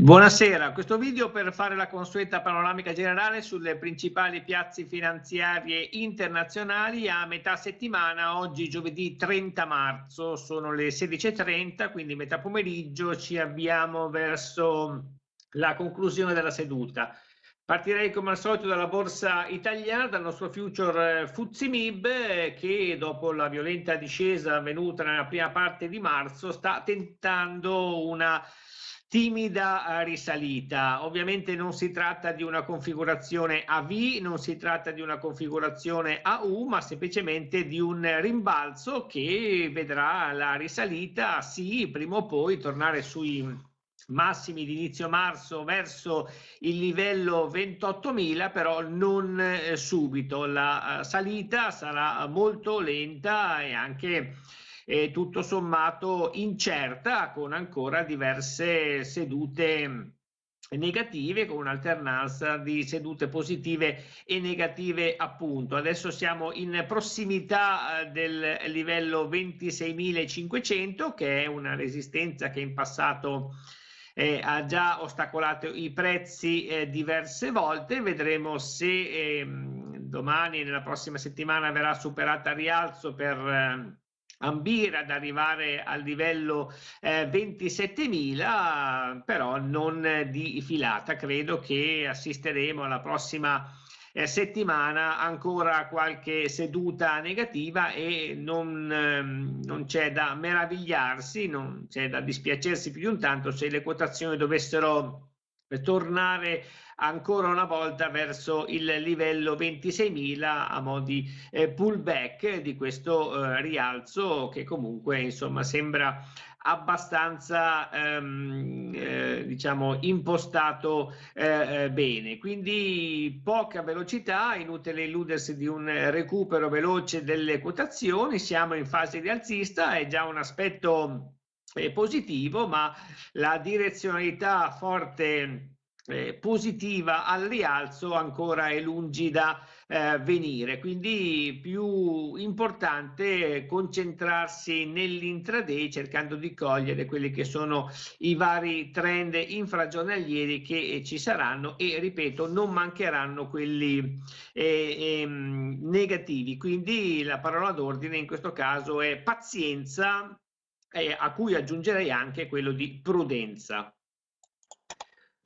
Buonasera, questo video per fare la consueta panoramica generale sulle principali piazze finanziarie internazionali a metà settimana, oggi giovedì 30 marzo, sono le 16.30, quindi metà pomeriggio ci avviamo verso la conclusione della seduta. Partirei come al solito dalla borsa italiana, dal nostro future eh, Fuzzi Mib eh, che dopo la violenta discesa avvenuta nella prima parte di marzo sta tentando una timida eh, risalita. Ovviamente non si tratta di una configurazione AV, non si tratta di una configurazione AU, ma semplicemente di un rimbalzo che vedrà la risalita, sì, prima o poi tornare sui massimi di inizio marzo verso il livello 28.000 però non eh, subito la eh, salita sarà molto lenta e anche eh, tutto sommato incerta con ancora diverse sedute negative con un'alternanza di sedute positive e negative appunto. Adesso siamo in prossimità eh, del livello 26.500 che è una resistenza che in passato eh, ha già ostacolato i prezzi eh, diverse volte. Vedremo se eh, domani nella prossima settimana verrà superata a rialzo per eh, ambire ad arrivare al livello eh, 27.000, però non di filata. Credo che assisteremo alla prossima eh, settimana ancora qualche seduta negativa e non, ehm, non c'è da meravigliarsi, non c'è da dispiacersi più di un tanto se le quotazioni dovessero tornare ancora una volta verso il livello 26.000 a mo' di eh, pullback di questo eh, rialzo che comunque insomma sembra abbastanza ehm, eh, diciamo impostato eh, eh, bene quindi poca velocità inutile illudersi di un recupero veloce delle quotazioni siamo in fase rialzista è già un aspetto positivo, ma la direzionalità forte eh, positiva al rialzo ancora è lungi da eh, venire. Quindi più importante concentrarsi nell'intraday cercando di cogliere quelli che sono i vari trend infragiornalieri che eh, ci saranno e ripeto non mancheranno quelli eh, ehm, negativi. Quindi la parola d'ordine in questo caso è pazienza eh, a cui aggiungerei anche quello di prudenza.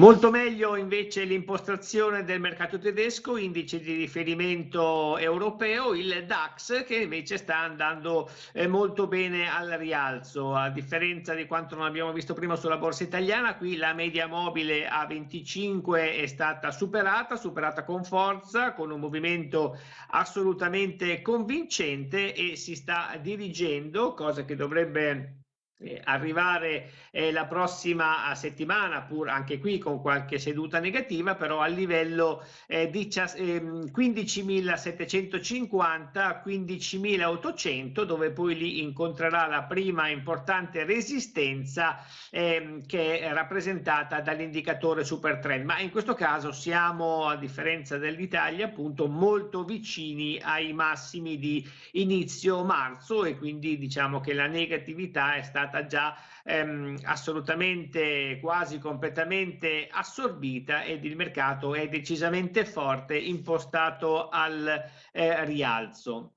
Molto meglio invece l'impostazione del mercato tedesco, indice di riferimento europeo, il DAX, che invece sta andando eh, molto bene al rialzo, a differenza di quanto non abbiamo visto prima sulla borsa italiana, qui la media mobile a 25 è stata superata, superata con forza, con un movimento assolutamente convincente e si sta dirigendo, cosa che dovrebbe eh, arrivare eh, la prossima eh, settimana, pur anche qui con qualche seduta negativa, però a livello eh, 15.750-15.800, ehm, dove poi lì incontrerà la prima importante resistenza eh, che è rappresentata dall'indicatore super trend. Ma in questo caso siamo, a differenza dell'Italia, appunto molto vicini ai massimi di inizio marzo e quindi diciamo che la negatività è stata stata già ehm, assolutamente quasi completamente assorbita ed il mercato è decisamente forte impostato al eh, rialzo.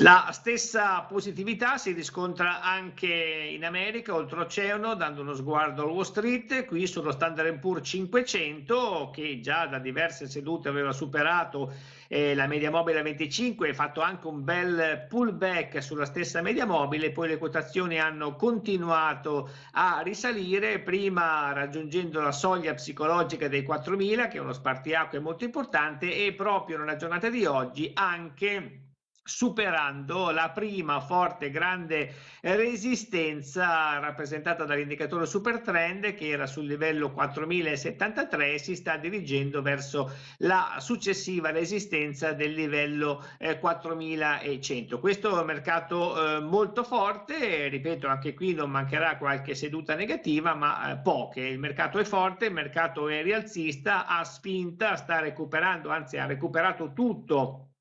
La stessa positività si riscontra anche in America, oltreoceano, dando uno sguardo a Wall Street, qui sullo Standard Poor's 500 che già da diverse sedute aveva superato eh, la media mobile a 25 e fatto anche un bel pullback sulla stessa media mobile, poi le quotazioni hanno continuato a risalire, prima raggiungendo la soglia psicologica dei 4.000 che è uno spartiacque molto importante e proprio nella giornata di oggi anche superando la prima forte grande resistenza rappresentata dall'indicatore super trend che era sul livello 4073 e si sta dirigendo verso la successiva resistenza del livello eh, 4100 questo è un mercato eh, molto forte ripeto anche qui non mancherà qualche seduta negativa ma eh, poche il mercato è forte il mercato è rialzista ha spinta sta recuperando anzi ha recuperato tutto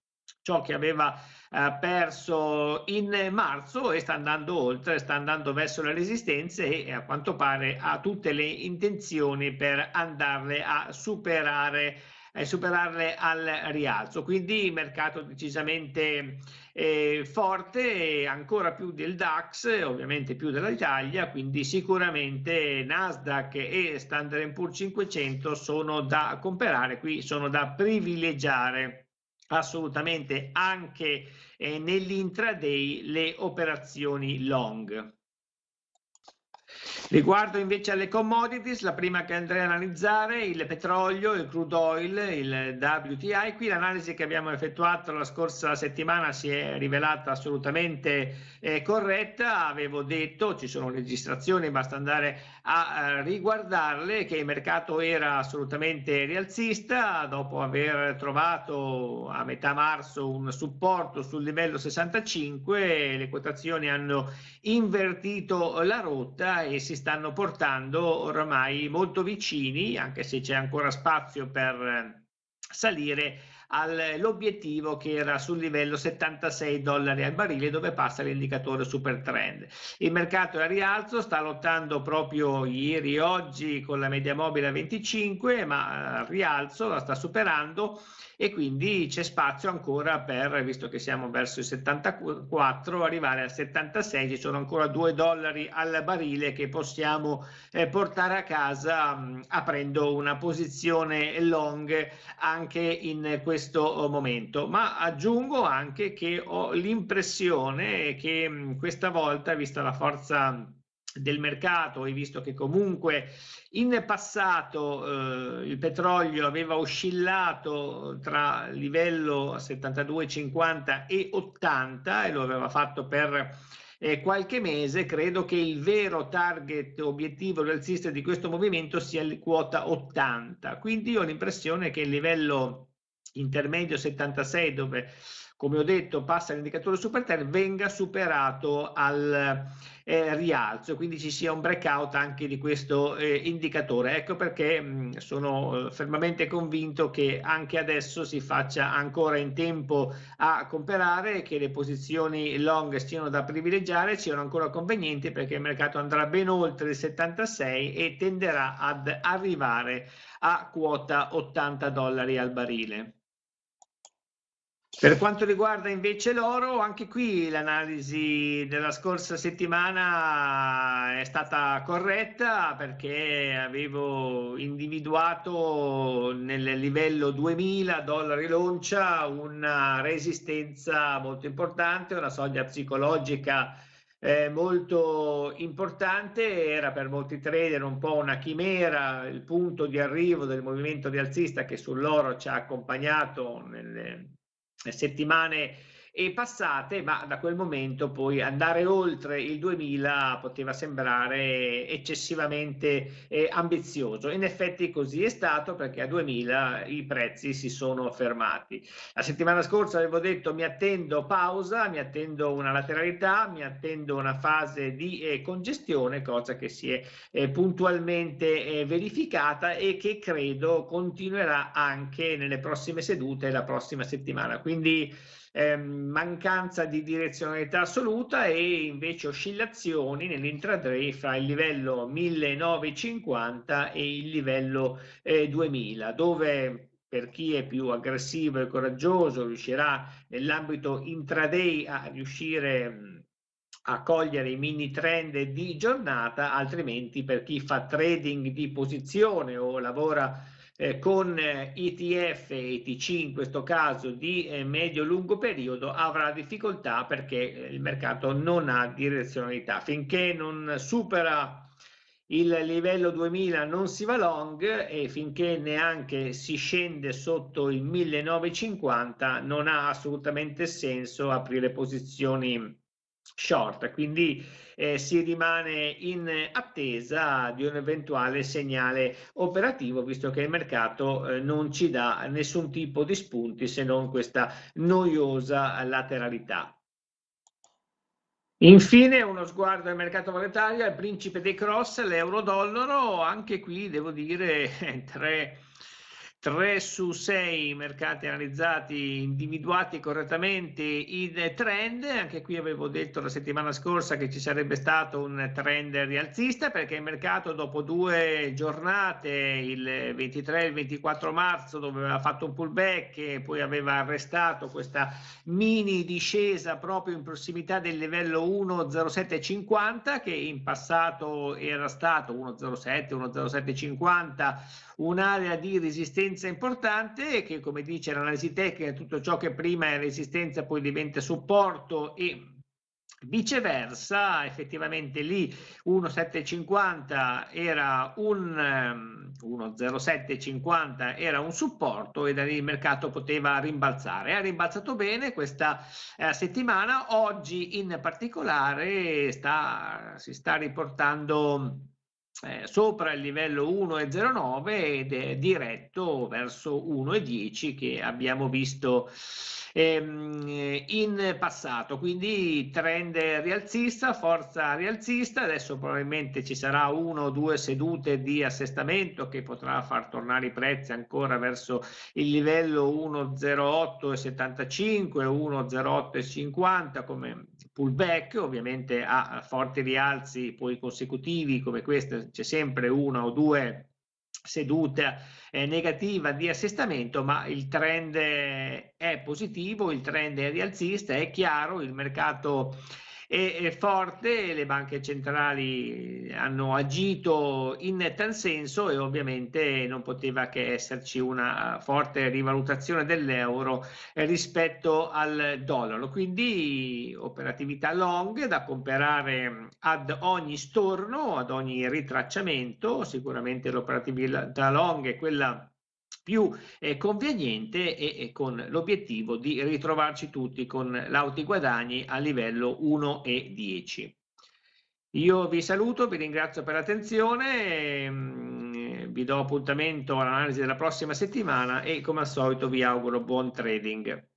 ciò che aveva eh, perso in marzo e sta andando oltre, sta andando verso le resistenze e a quanto pare ha tutte le intenzioni per andarle a superare eh, superarle al rialzo. Quindi mercato decisamente eh, forte, ancora più del DAX, ovviamente più dell'Italia, quindi sicuramente Nasdaq e Standard Poor's 500 sono da comprare, qui sono da privilegiare assolutamente anche eh, nell'intraday le operazioni long. Riguardo invece alle commodities, la prima che andrei a analizzare, il petrolio, il crude oil, il WTI, qui l'analisi che abbiamo effettuato la scorsa settimana si è rivelata assolutamente eh, corretta, avevo detto, ci sono registrazioni, basta andare a eh, riguardarle, che il mercato era assolutamente rialzista dopo aver trovato a metà marzo un supporto sul livello 65, le quotazioni hanno invertito la rotta che si stanno portando oramai molto vicini, anche se c'è ancora spazio per eh, salire all'obiettivo che era sul livello 76 dollari al barile dove passa l'indicatore super trend. Il mercato è a rialzo, sta lottando proprio ieri, oggi con la media mobile a 25, ma eh, al rialzo la sta superando e quindi c'è spazio ancora per, visto che siamo verso il 74, arrivare al 76, ci sono ancora 2 dollari al barile che possiamo eh, portare a casa mh, mm, aprendo una posizione long a anche in questo oh, momento, ma aggiungo anche che ho l'impressione che mm, questa volta, vista la forza del mercato e visto che comunque in passato eh, il petrolio aveva oscillato tra livello 72,50 e 80 e lo aveva fatto per eh, qualche mese, credo che il vero target obiettivo rialzista di questo movimento sia la quota 80. Quindi ho l'impressione che il livello intermedio 76 dove come ho detto passa l'indicatore super 3 venga superato al eh, rialzo quindi ci sia un breakout anche di questo eh, indicatore ecco perché mh, mm, sono eh, fermamente convinto che anche adesso si faccia ancora in tempo a comprare che le posizioni long siano da privilegiare siano ancora convenienti perché il mercato andrà ben oltre il 76 e tenderà ad arrivare a quota 80 dollari al barile per quanto riguarda invece l'oro, anche qui l'analisi della scorsa settimana è stata corretta perché avevo individuato nel livello 2000 dollari l'oncia una resistenza molto importante, una soglia psicologica eh, molto importante, era per molti trader un po' una chimera, il punto di arrivo del movimento rialzista che sull'oro ci ha accompagnato nelle settimane e passate, ma da quel momento poi andare oltre il 2000 poteva sembrare eccessivamente eh, ambizioso. In effetti così è stato perché a 2000 i prezzi si sono fermati. La settimana scorsa avevo detto mi attendo pausa, mi attendo una lateralità, mi attendo una fase di eh, congestione, cosa che si è eh, puntualmente eh, verificata e che credo continuerà anche nelle prossime sedute la prossima settimana. Quindi eh, mancanza di direzionalità assoluta e invece oscillazioni nell'intraday fra il livello 1950 e il livello eh, 2000, dove per chi è più aggressivo e coraggioso riuscirà nell'ambito intraday a riuscire a cogliere i mini trend di giornata, altrimenti per chi fa trading di posizione o lavora eh, con ETF eh, e ETC in questo caso di eh, medio-lungo periodo avrà difficoltà perché eh, il mercato non ha direzionalità. Finché non supera il livello 2000 non si va long e finché neanche si scende sotto il 1950 non ha assolutamente senso aprire posizioni short, quindi eh, si rimane in attesa di un eventuale segnale operativo, visto che il mercato eh, non ci dà nessun tipo di spunti se non questa noiosa lateralità. Infine uno sguardo al mercato monetario, al principe dei cross, l'euro-dollaro, anche qui devo dire tre 3 su 6 mercati analizzati individuati correttamente in trend, anche qui avevo detto la settimana scorsa che ci sarebbe stato un trend rialzista perché il mercato dopo due giornate, il 23 e il 24 marzo, dove aveva fatto un pullback e poi aveva arrestato questa mini discesa proprio in prossimità del livello 1.0750 che in passato era stato 1.07, 1.0750, un'area di resistenza resistenza importante che come dice l'analisi tecnica tutto ciò che prima è resistenza poi diventa supporto e Viceversa, effettivamente lì 1,750 era un 1,0750 ehm, era un supporto e da lì il mercato poteva rimbalzare. Ha rimbalzato bene questa eh, settimana, oggi in particolare sta, si sta riportando eh, sopra il livello 1,09 ed è diretto verso 1,10 che abbiamo visto ehm, in passato. Quindi trend rialzista, forza rialzista, adesso probabilmente ci sarà una o due sedute di assestamento che potrà far tornare i prezzi ancora verso il livello 1,08,75, 1,08,50 come pullback, ovviamente a forti rialzi poi consecutivi come questo c'è sempre una o due sedute eh, negativa di assestamento, ma il trend è positivo, il trend è rialzista, è chiaro, il mercato è, forte, le banche centrali hanno agito in tal senso e ovviamente non poteva che esserci una forte rivalutazione dell'euro rispetto al dollaro. Quindi operatività long da comprare ad ogni storno, ad ogni ritracciamento, sicuramente l'operatività long è quella più eh, conveniente e, e con l'obiettivo di ritrovarci tutti con lauti guadagni a livello 1 e 10. Io vi saluto, vi ringrazio per l'attenzione, ehm, vi do appuntamento all'analisi della prossima settimana e come al solito vi auguro buon trading.